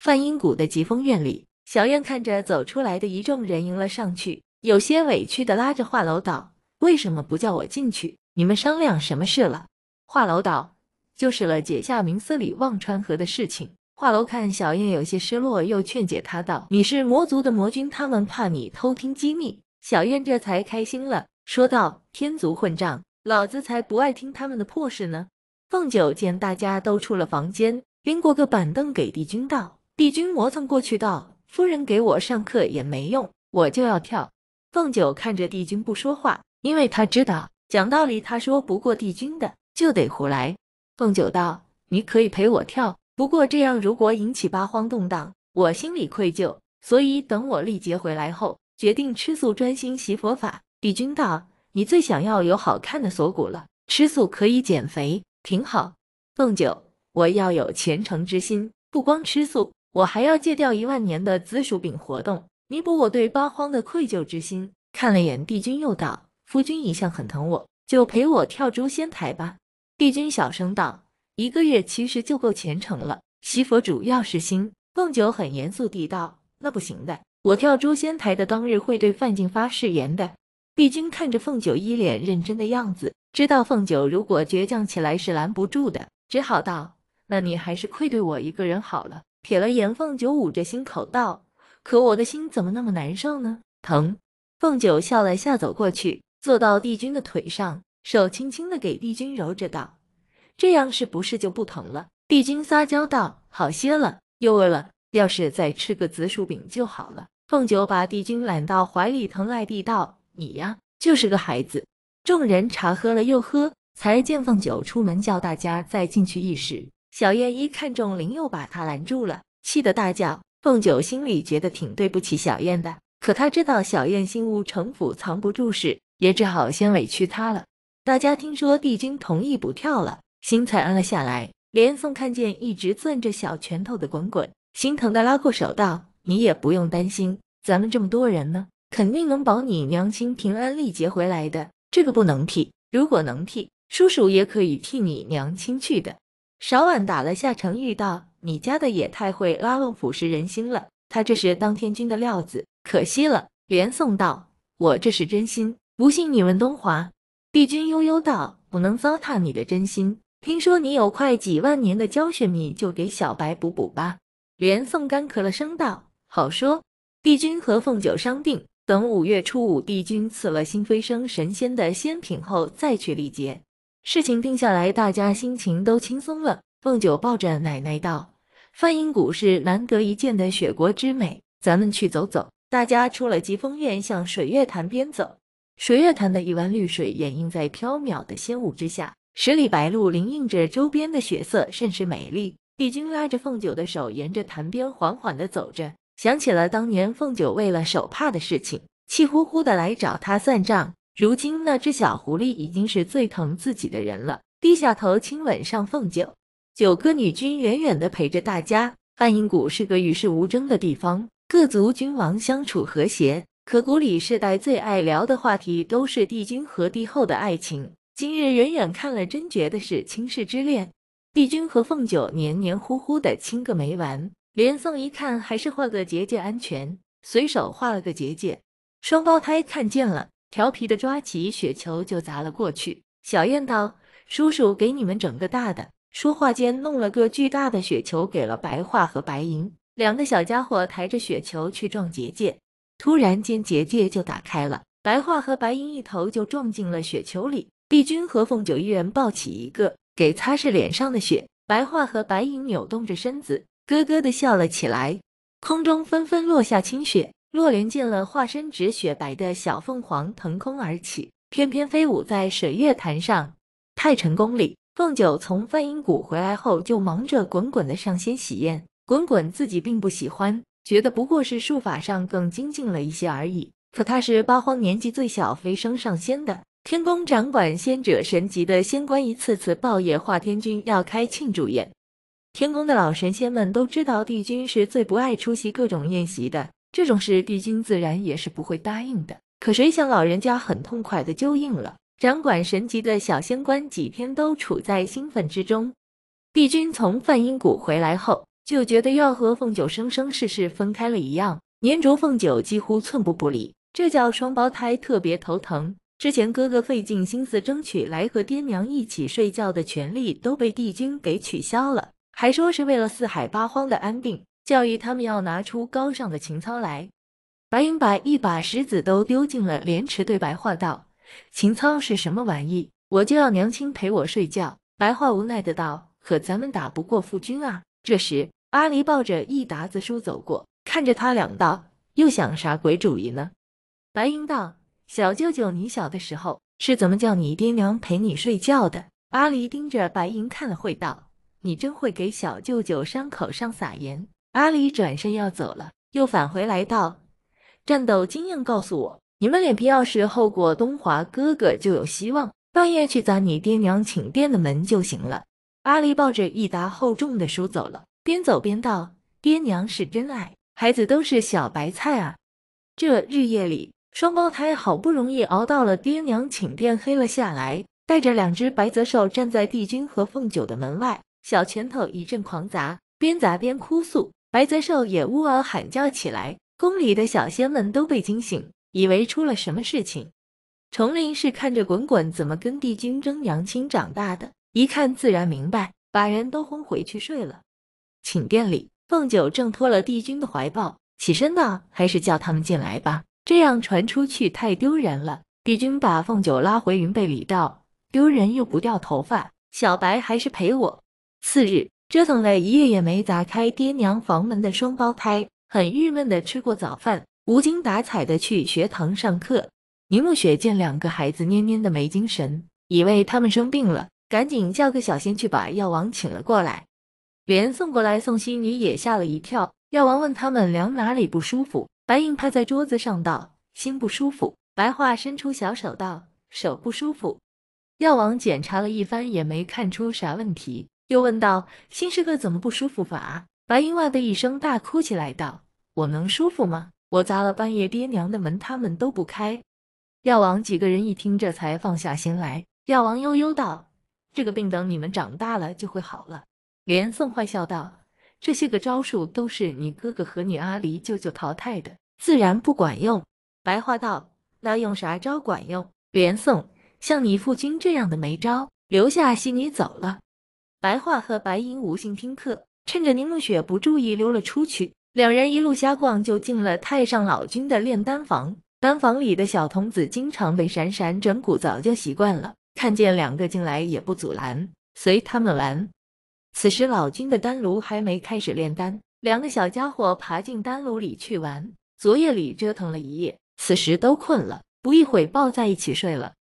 梵音谷的疾风院里，小燕看着走出来的一众人，迎了上去，有些委屈的拉着画楼道：“为什么不叫我进去？你们商量什么事了？”画楼道：“就是了解下冥司里忘川河的事情。”画楼看小燕有些失落，又劝解她道：“你是魔族的魔君，他们怕你偷听机密。”小燕这才开心了，说道：“天族混账，老子才不爱听他们的破事呢！”凤九见大家都出了房间，拎过个板凳给帝君道。帝君磨蹭过去道：“夫人给我上课也没用，我就要跳。”凤九看着帝君不说话，因为他知道讲道理他说不过帝君的，就得胡来。凤九道：“你可以陪我跳，不过这样如果引起八荒动荡，我心里愧疚，所以等我历劫回来后，决定吃素，专心习佛法。”帝君道：“你最想要有好看的锁骨了，吃素可以减肥，挺好。”凤九：“我要有虔诚之心，不光吃素。”我还要戒掉一万年的紫薯饼活动，弥补我对八荒的愧疚之心。看了眼帝君，又道：“夫君一向很疼我，就陪我跳诛仙台吧。”帝君小声道：“一个月其实就够虔诚了，习佛主要是心。”凤九很严肃地道：“那不行的，我跳诛仙台的当日会对范进发誓言的。”帝君看着凤九一脸认真的样子，知道凤九如果倔强起来是拦不住的，只好道：“那你还是愧对我一个人好了。”瞥了眼凤九，捂着心口道：“可我的心怎么那么难受呢？疼。”凤九笑了下，走过去，坐到帝君的腿上，手轻轻的给帝君揉着，道：“这样是不是就不疼了？”帝君撒娇道：“好些了，又饿了，要是再吃个紫薯饼就好了。”凤九把帝君揽到怀里，疼爱地道：“你呀，就是个孩子。”众人茶喝了又喝，才见凤九出门叫大家再进去议事。小燕一看中灵又把他拦住了，气得大叫。凤九心里觉得挺对不起小燕的，可他知道小燕心无城府，藏不住事，也只好先委屈她了。大家听说帝君同意不跳了，心才安了下来。连宋看见一直攥着小拳头的滚滚，心疼的拉过手道：“你也不用担心，咱们这么多人呢，肯定能保你娘亲平安历劫回来的。这个不能替，如果能替，叔叔也可以替你娘亲去的。”少婉打了下成昱道：“你家的也太会拉拢腐蚀人心了，他这是当天君的料子，可惜了。”连宋道：“我这是真心，不信你问东华。”帝君悠悠道：“不能糟蹋你的真心？听说你有快几万年的教血米，就给小白补补吧。”连宋干咳了声道：“好说。”帝君和凤九商定，等五月初五，帝君赐了新飞升神仙的仙品后再去历劫。事情定下来，大家心情都轻松了。凤九抱着奶奶道：“梵音谷是难得一见的雪国之美，咱们去走走。”大家出了疾风院，向水月潭边走。水月潭的一湾绿水，掩映在飘渺的仙雾之下，十里白鹭灵映着周边的雪色，甚是美丽。帝君拉着凤九的手，沿着潭边缓缓地走着，想起了当年凤九为了手帕的事情，气呼呼地来找他算账。如今那只小狐狸已经是最疼自己的人了，低下头亲吻上凤九。九个女君远远的陪着大家。暗影谷是个与世无争的地方，各族君王相处和谐。可谷里世代最爱聊的话题都是帝君和帝后的爱情。今日远远看了，真觉得是倾世之恋。帝君和凤九黏黏糊糊的亲个没完。连宋一看还是画个结界安全，随手画了个结界。双胞胎看见了。调皮的抓起雪球就砸了过去。小燕道：“叔叔给你们整个大的。”说话间弄了个巨大的雪球给了白桦和白银两个小家伙，抬着雪球去撞结界。突然间结界就打开了，白桦和白银一头就撞进了雪球里。碧君和凤九一人抱起一个，给擦拭脸上的雪。白桦和白银扭动着身子，咯咯的笑了起来。空中纷纷落下清雪。洛霖见了化身成雪白的小凤凰腾空而起，翩翩飞舞在水月潭上。太晨宫里，凤九从梵音谷回来后就忙着滚滚的上仙喜宴。滚滚自己并不喜欢，觉得不过是术法上更精进了一些而已。可他是八荒年纪最小飞升上仙的，天宫掌管仙者神级的仙官一次次暴夜化天君要开庆祝宴，天宫的老神仙们都知道帝君是最不爱出席各种宴席的。这种事，帝君自然也是不会答应的。可谁想，老人家很痛快的就应了。掌管神级的小仙官几天都处在兴奋之中。帝君从梵音谷回来后，就觉得要和凤九生生世世分开了一样，黏着凤九几乎寸步不离。这叫双胞胎特别头疼。之前哥哥费尽心思争取来和爹娘一起睡觉的权利，都被帝君给取消了，还说是为了四海八荒的安定。教育他们要拿出高尚的情操来。白云把一把石子都丢进了莲池，对白话道：“情操是什么玩意？我就要娘亲陪我睡觉。”白话无奈的道：“可咱们打不过父君啊。”这时，阿离抱着一沓子书走过，看着他俩道：“又想啥鬼主意呢？”白云道：“小舅舅，你小的时候是怎么叫你爹娘陪你睡觉的？”阿离盯着白云看了会，道：“你真会给小舅舅伤口上撒盐。”阿离转身要走了，又返回来道：“战斗经验告诉我，你们脸皮要是厚过东华哥哥，就有希望。半夜去砸你爹娘寝殿的门就行了。”阿离抱着一沓厚重的书走了，边走边道：“爹娘是真爱，孩子都是小白菜啊。”这日夜里，双胞胎好不容易熬到了爹娘寝殿黑了下来，带着两只白泽兽站在帝君和凤九的门外，小拳头一阵狂砸，边砸边哭诉。白泽寿也呜嗷喊叫起来，宫里的小仙们都被惊醒，以为出了什么事情。崇林是看着滚滚怎么跟帝君争娘亲长大的，一看自然明白，把人都轰回去睡了。寝殿里，凤九挣脱了帝君的怀抱，起身道：“还是叫他们进来吧，这样传出去太丢人了。”帝君把凤九拉回云被里道：“丢人又不掉头发，小白还是陪我。”次日。折腾了一夜也没砸开爹娘房门的双胞胎很郁闷的吃过早饭，无精打采的去学堂上课。宁慕雪见两个孩子蔫蔫的没精神，以为他们生病了，赶紧叫个小仙去把药王请了过来。连送过来送仙女也吓了一跳。药王问他们俩哪里不舒服，白影趴在桌子上道：“心不舒服。”白桦伸出小手道：“手不舒服。”药王检查了一番也没看出啥问题。又问道：“新师哥怎么不舒服法？”白银哇的一声大哭起来道：“我能舒服吗？我砸了半夜爹娘的门，他们都不开。”药王几个人一听，这才放下心来。药王悠悠道：“这个病等你们长大了就会好了。”连宋坏笑道：“这些个招数都是你哥哥和你阿离舅舅淘汰的，自然不管用。”白话道：“那用啥招管用？”连宋：“像你父亲这样的没招，留下心你走了。”白桦和白银无心听课，趁着宁慕雪不注意溜了出去。两人一路瞎逛，就进了太上老君的炼丹房。丹房里的小童子经常被闪闪整蛊，早就习惯了。看见两个进来也不阻拦，随他们玩。此时老君的丹炉还没开始炼丹，两个小家伙爬进丹炉里去玩。昨夜里折腾了一夜，此时都困了，不一会抱在一起睡了。